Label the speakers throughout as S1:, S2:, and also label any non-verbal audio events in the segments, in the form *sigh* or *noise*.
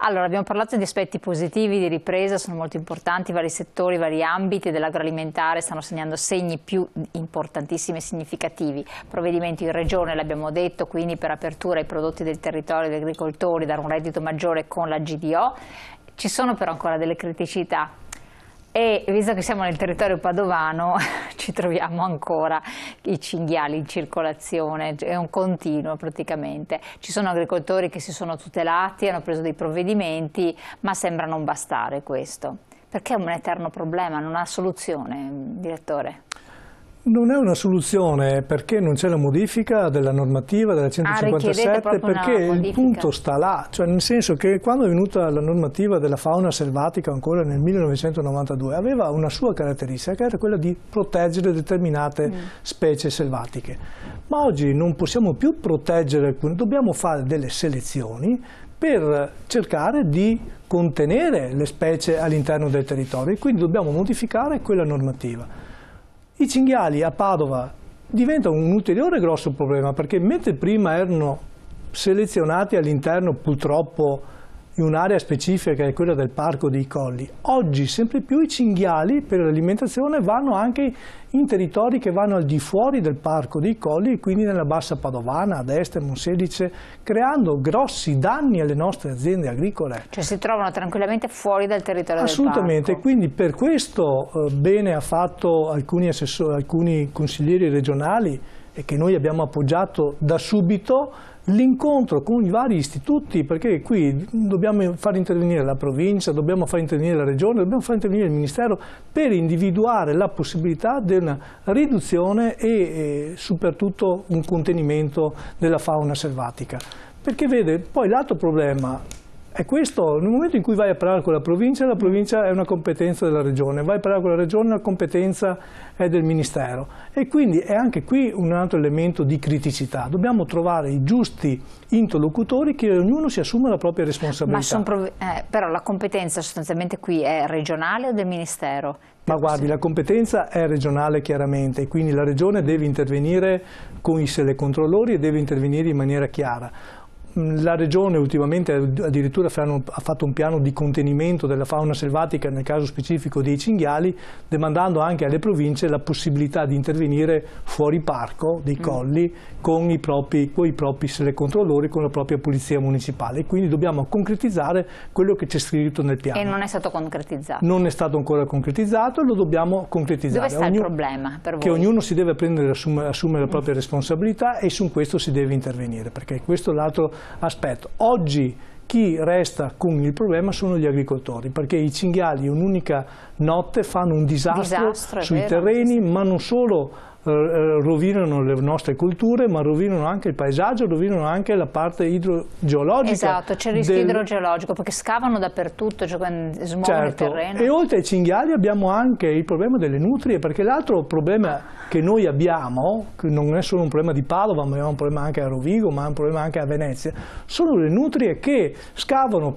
S1: Allora, abbiamo parlato di aspetti positivi, di ripresa, sono molto importanti, vari settori, vari ambiti dell'agroalimentare stanno segnando segni più importantissimi e significativi. Provvedimenti in regione, l'abbiamo detto, quindi per apertura ai prodotti del territorio, degli agricoltori, dare un reddito maggiore con la GDO. Ci sono però ancora delle criticità e visto che siamo nel territorio padovano *laughs* ci troviamo ancora i cinghiali in circolazione, è un continuo praticamente. Ci sono agricoltori che si sono tutelati, hanno preso dei provvedimenti, ma sembra non bastare questo. Perché è un eterno problema, non ha soluzione, direttore?
S2: Non è una soluzione perché non c'è la modifica della normativa della 157 ah, perché il punto sta là, cioè nel senso che quando è venuta la normativa della fauna selvatica ancora nel 1992 aveva una sua caratteristica che era quella di proteggere determinate mm. specie selvatiche, ma oggi non possiamo più proteggere dobbiamo fare delle selezioni per cercare di contenere le specie all'interno del territorio e quindi dobbiamo modificare quella normativa. I cinghiali a Padova diventano un ulteriore grosso problema perché mentre prima erano selezionati all'interno purtroppo in un'area specifica che è quella del parco dei colli. Oggi sempre più i cinghiali per l'alimentazione vanno anche in territori che vanno al di fuori del parco dei colli quindi nella bassa padovana, ad est, Monsedice, creando grossi danni alle nostre aziende agricole.
S1: Cioè si trovano tranquillamente fuori dal territorio Assolutamente,
S2: del parco. quindi per questo eh, bene ha fatto alcuni, alcuni consiglieri regionali e che noi abbiamo appoggiato da subito l'incontro con i vari istituti, perché qui dobbiamo far intervenire la provincia, dobbiamo far intervenire la regione, dobbiamo far intervenire il Ministero per individuare la possibilità di una riduzione e, e soprattutto un contenimento della fauna selvatica. Perché vede, poi l'altro problema è questo, nel momento in cui vai a parlare con la provincia, la provincia è una competenza della regione, vai a parlare con la regione, la competenza è del ministero e quindi è anche qui un altro elemento di criticità, dobbiamo trovare i giusti interlocutori che ognuno si assuma la propria responsabilità.
S1: Eh, però la competenza sostanzialmente qui è regionale o del ministero? Ma
S2: guardi, la competenza è regionale chiaramente, quindi la regione deve intervenire con i selecontrollori e deve intervenire in maniera chiara. La regione ultimamente addirittura ha fatto un piano di contenimento della fauna selvatica, nel caso specifico dei cinghiali, demandando anche alle province la possibilità di intervenire fuori parco dei mm. colli con i propri, con i propri controllori, con la propria polizia municipale. Quindi dobbiamo concretizzare quello che c'è scritto nel piano. E
S1: non è stato concretizzato?
S2: Non è stato ancora concretizzato, lo dobbiamo concretizzare. Dove sta Ognuno, il
S1: problema per voi? Che ognuno
S2: si deve prendere, assumere, la mm. propria responsabilità e su questo si deve intervenire, perché questo è l'altro aspetto. Oggi chi resta con il problema sono gli agricoltori, perché i cinghiali un'unica notte fanno un disastro, disastro sui vero, terreni, ma non solo eh, eh, rovinano le nostre culture, ma rovinano anche il paesaggio, rovinano anche la parte idrogeologica. Esatto, c'è il rischio del... idrogeologico,
S1: perché scavano dappertutto, cioè smuovono certo. il terreno. E
S2: oltre ai cinghiali abbiamo anche il problema delle nutrie, perché l'altro problema che noi abbiamo, che non è solo un problema di Padova, ma è un problema anche a Rovigo, ma è un problema anche a Venezia, sono le nutrie che scavano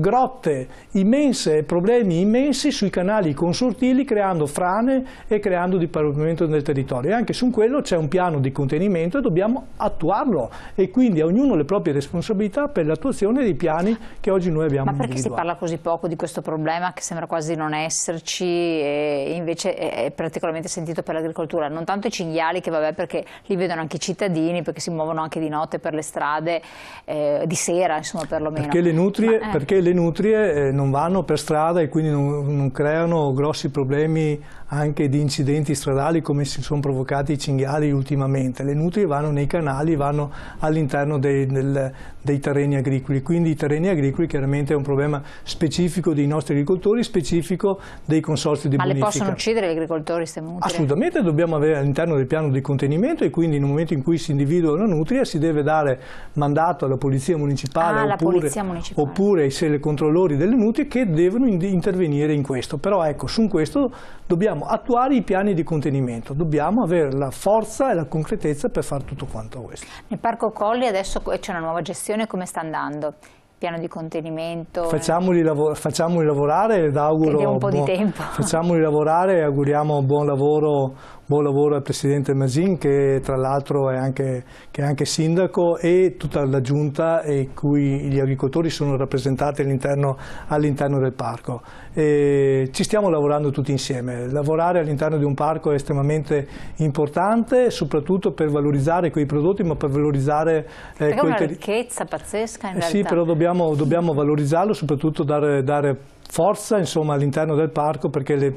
S2: grotte immense, problemi immensi sui sui canali consortili creando frane e creando dipartimento nel territorio e anche su quello c'è un piano di contenimento e dobbiamo attuarlo e quindi a ognuno le proprie responsabilità per l'attuazione dei piani che oggi noi abbiamo Ma perché si parla
S1: così poco di questo problema che sembra quasi non esserci e invece è particolarmente sentito per l'agricoltura? Non tanto i cinghiali che vabbè perché li vedono anche i cittadini perché si muovono anche di notte per le strade eh, di sera insomma perlomeno. Perché le nutrie, Ma, eh. perché
S2: le nutrie eh, non vanno per strada e quindi non, non creano grossi problemi anche di incidenti stradali come si sono provocati i cinghiali ultimamente. Le nutrie vanno nei canali, vanno all'interno dei, dei, terreni agricoli, quindi i terreni agricoli chiaramente è un problema specifico dei nostri agricoltori, specifico dei consorzi di Ma bonifica. Ma le possono
S1: uccidere gli agricoltori queste nutrie?
S2: Assolutamente, dobbiamo avere all'interno del piano di contenimento e quindi nel momento in cui si individua una nutria si deve dare mandato alla polizia municipale, ah, oppure, polizia municipale. oppure se controllori delle nutrie che devono intervenire in questo. Però ecco, su questo dobbiamo dobbiamo attuare i piani di contenimento, dobbiamo avere la forza e la concretezza per fare tutto quanto questo.
S1: Nel Parco Colli adesso c'è una nuova gestione, come sta andando? piano di contenimento.
S2: Facciamoli, lavor facciamoli lavorare ed auguro. Buon, facciamoli lavorare e auguriamo buon lavoro Buon lavoro al Presidente Masin che tra l'altro è, è anche, sindaco e tutta la giunta in cui gli agricoltori sono rappresentati all'interno all del parco. E ci stiamo lavorando tutti insieme, lavorare all'interno di un parco è estremamente importante soprattutto per valorizzare quei prodotti ma per valorizzare... Eh, è una
S1: ricchezza pazzesca in eh realtà. Sì però
S2: dobbiamo, dobbiamo valorizzarlo soprattutto dare, dare forza all'interno del parco perché le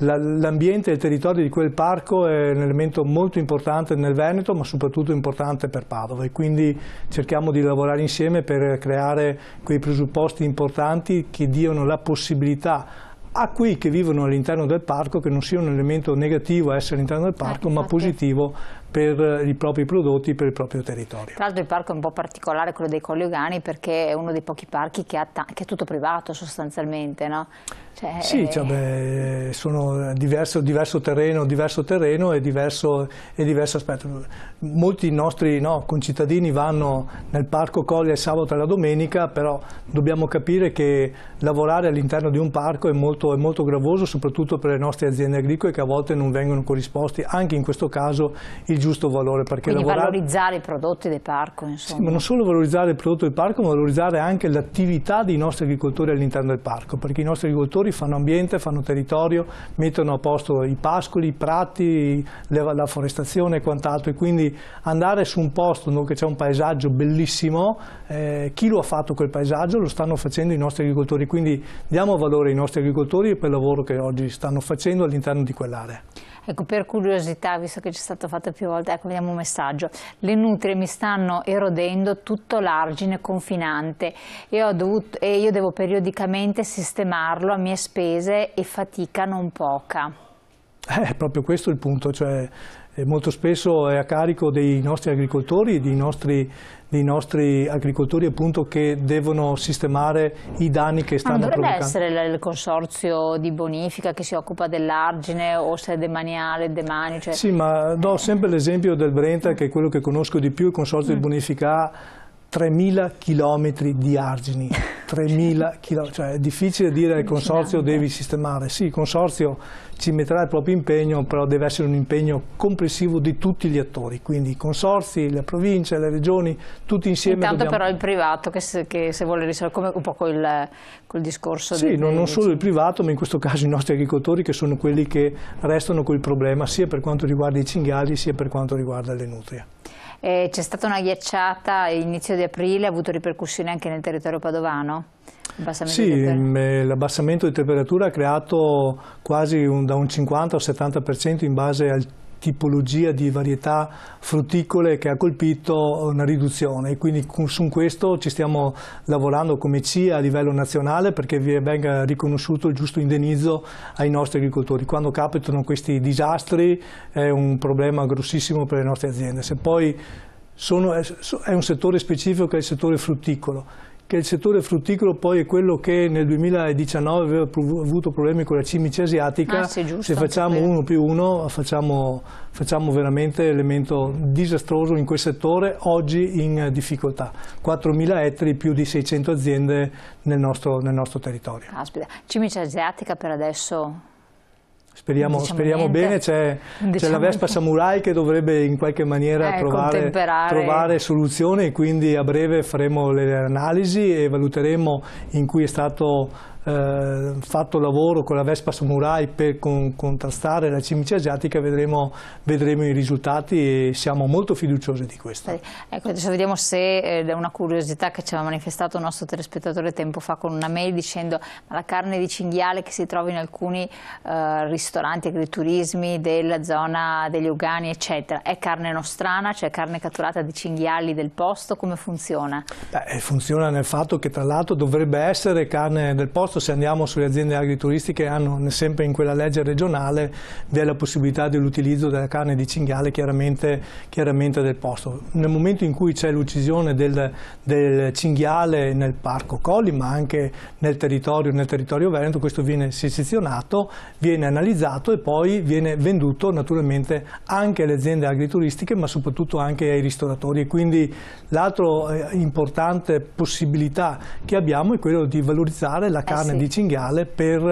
S2: L'ambiente e il territorio di quel parco è un elemento molto importante nel Veneto ma soprattutto importante per Padova e quindi cerchiamo di lavorare insieme per creare quei presupposti importanti che diano la possibilità a quei che vivono all'interno del parco che non sia un elemento negativo essere all'interno del parco ah, ma certo. positivo per i propri prodotti, per il proprio territorio.
S1: Tra l'altro il parco è un po' particolare, quello dei Colli Ogani, perché è uno dei pochi parchi che, ha che è tutto privato sostanzialmente, no? Cioè, sì, eh, cioè,
S2: beh, sono diverso, diverso, terreno, diverso terreno e diverso, e diverso aspetto. Molti nostri no, concittadini vanno nel parco Colli il sabato e la domenica, però dobbiamo capire che lavorare all'interno di un parco è molto, è molto gravoso, soprattutto per le nostre aziende agricole che a volte non vengono corrisposti, anche in questo caso, il giusto valore. Perché Quindi lavorare...
S1: valorizzare i prodotti del parco, insomma. Sì, ma non
S2: solo valorizzare il prodotto del parco, ma valorizzare anche l'attività dei nostri agricoltori all'interno del parco, perché i nostri agricoltori fanno ambiente, fanno territorio, mettono a posto i pascoli, i prati, la forestazione e quant'altro. E quindi andare su un posto dove c'è un paesaggio bellissimo, eh, chi lo ha fatto quel paesaggio lo stanno facendo i nostri agricoltori. Quindi diamo valore ai nostri agricoltori per il lavoro che oggi stanno facendo all'interno di quell'area.
S1: Ecco, per curiosità, visto che ci è stato fatto più volte, ecco, vediamo un messaggio. Le nutrie mi stanno erodendo tutto l'argine confinante e, dovuto, e io devo periodicamente sistemarlo a mie spese e fatica non poca.
S2: Eh, è proprio questo il punto, cioè molto spesso è a carico dei nostri agricoltori, dei nostri, dei nostri agricoltori appunto che devono sistemare i danni che stanno provocando. Ah, ma dovrebbe provocando.
S1: essere il consorzio di bonifica che si occupa dell'argine o se è demaniale, demanio? Cioè... Sì,
S2: ma do sempre l'esempio del Brenta che è quello che conosco di più, il consorzio mm. di bonifica ha 3.000 km di argini. *laughs* 3.000 km, cioè è difficile dire al consorzio devi sistemare, sì il consorzio ci metterà il proprio impegno, però deve essere un impegno complessivo di tutti gli attori, quindi i consorzi,
S1: le province, le
S2: regioni, tutti insieme. Intanto dobbiamo... però il
S1: privato che se, che se vuole risolvere, come un po' quel, col discorso. Sì, dei, non, non, solo il
S2: privato, ma in questo caso i nostri agricoltori che sono quelli che restano col problema sia per quanto riguarda i cinghiali sia per quanto riguarda le nutrie.
S1: Eh, c'è stata una ghiacciata all'inizio di aprile, ha avuto ripercussioni anche nel territorio padovano? sì, mm,
S2: eh, l'abbassamento di temperatura ha creato quasi un, da un 50 al 70% in base al tipologia di varietà frutticole che ha colpito una riduzione e quindi su questo ci stiamo lavorando come CIA a livello nazionale perché venga riconosciuto il giusto indennizzo ai nostri agricoltori. Quando capitano questi disastri è un problema grossissimo per le nostre aziende. Se poi sono, è un settore specifico che è il settore frutticolo che il settore frutticolo poi è quello che nel 2019 aveva avuto problemi con la cimice asiatica, ah, sì, se facciamo uno più uno facciamo, facciamo veramente elemento disastroso in quel settore, oggi in difficoltà. 4.000 ettari, più di 600 aziende nel nostro, nel nostro territorio. Aspetta,
S1: cimice asiatica per adesso
S2: Speriamo, diciamo speriamo bene, c'è, *laughs* diciamo la Vespa Samurai che dovrebbe in qualche maniera eh, trovare, trovare soluzione e quindi a breve faremo le analisi e valuteremo in cui è stato eh, fatto lavoro con la Vespa Samurai per con, contrastare la cimice asiatica, vedremo, vedremo, i risultati e siamo molto fiduciosi di questo.
S1: Ecco, adesso vediamo se eh, è eh, una curiosità che ci aveva manifestato un nostro telespettatore tempo fa con una mail dicendo ma la carne di cinghiale che si trova in alcuni eh, ristoranti, agriturismi della zona degli Ugani, eccetera, è carne nostrana, cioè carne catturata di cinghiali del posto, come funziona?
S2: Beh, funziona nel fatto che tra l'altro dovrebbe essere carne del posto posto, se andiamo sulle aziende agrituristiche hanno sempre in quella legge regionale della possibilità dell'utilizzo della carne di cinghiale chiaramente, chiaramente, del posto. Nel momento in cui c'è l'uccisione del, del, cinghiale nel parco Colli ma anche nel territorio, nel territorio Veneto, questo viene sezionato, viene analizzato e poi viene venduto naturalmente anche alle aziende agrituristiche ma soprattutto anche ai ristoratori e quindi l'altra eh, importante possibilità che abbiamo è quella di valorizzare la eh carne carne sì. di cinghiale per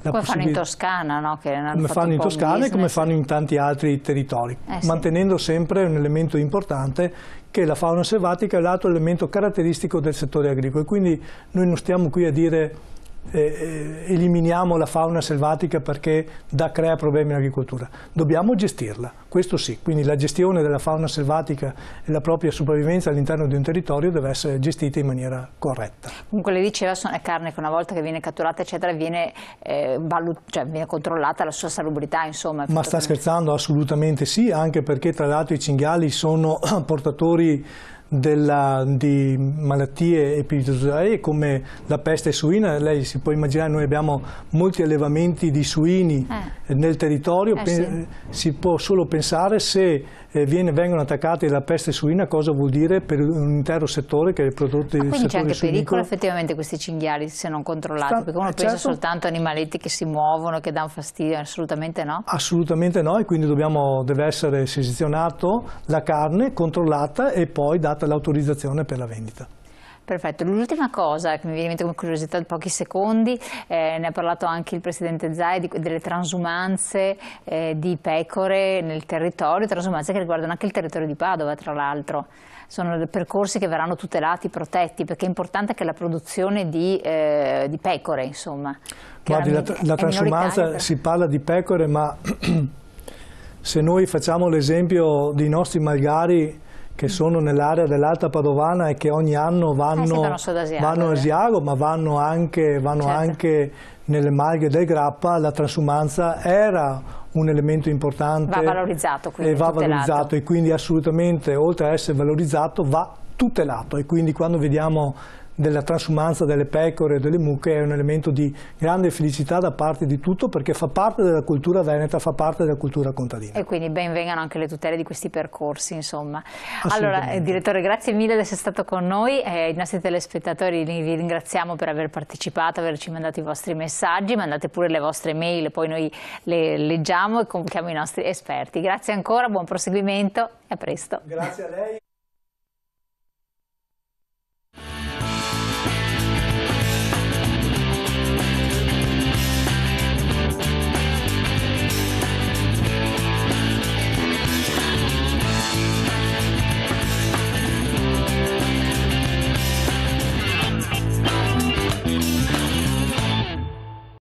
S2: la come fanno in
S1: Toscana, no? come fanno in Toscana e come
S2: fanno in tanti altri territori, eh, mantenendo sì. sempre un elemento importante che la fauna selvatica è l'altro elemento caratteristico del settore agricolo. e Quindi noi non stiamo qui a dire eh, eh, eliminiamo la fauna selvatica perché da crea problemi all'agricoltura. Dobbiamo gestirla, questo sì, quindi la gestione della fauna selvatica e la propria sopravvivenza all'interno di un territorio deve essere gestita in maniera corretta.
S1: Comunque lei diceva è carne che una volta che viene catturata eccetera viene, eh, cioè, viene controllata la sua salubrità insomma. Ma sta
S2: scherzando? Assolutamente sì, anche perché tra l'altro i cinghiali sono *clears throat* portatori della, di malattie epidurali come la peste suina, lei si può immaginare noi abbiamo molti allevamenti di suini eh nel territorio eh, sì. si può solo pensare se eh, viene, vengono attaccati dalla peste suina cosa vuol dire per un intero settore che è prodotto ah, quindi c'è anche suinicolo. pericolo
S1: effettivamente questi cinghiali se non controllati Sta, perché uno eh, certo. pensa soltanto a animaletti che si muovono che danno fastidio assolutamente no
S2: assolutamente no e quindi dobbiamo, deve essere sesizionato la carne controllata e poi data l'autorizzazione per la vendita
S1: Perfetto, l'ultima cosa che mi viene in mente come curiosità di pochi secondi, eh, ne ha parlato anche il Presidente Zai di, delle transumanze eh, di pecore nel territorio, transumanze che riguardano anche il territorio di Padova tra l'altro, sono percorsi che verranno tutelati, protetti, perché è importante che la produzione di, eh, di pecore insomma. Guardi, la, la transumanza però... si
S2: parla di pecore ma *clears throat* se noi facciamo l'esempio dei nostri malgari che sono nell'area dell'Alta Padovana e che ogni anno vanno, eh, vanno a eh. Asiago, ma vanno anche, vanno certo. anche nelle maglie del Grappa, la transumanza era un elemento importante. Va valorizzato
S1: quindi. E va tutelato. valorizzato
S2: e quindi assolutamente, oltre a essere valorizzato, va tutelato e quindi quando vediamo della transumanza delle pecore e delle mucche è un elemento di grande felicità da parte di tutto perché fa parte della cultura veneta, fa parte della cultura contadina.
S1: E quindi benvengano anche le tutele di questi percorsi, insomma. Allora, eh, direttore, grazie mille di essere stato con noi, eh, i nostri telespettatori vi ringraziamo per aver partecipato, averci mandato i vostri messaggi, mandate pure le vostre mail, poi noi le leggiamo e convochiamo i nostri esperti. Grazie ancora, buon proseguimento e a presto. Grazie a
S2: lei.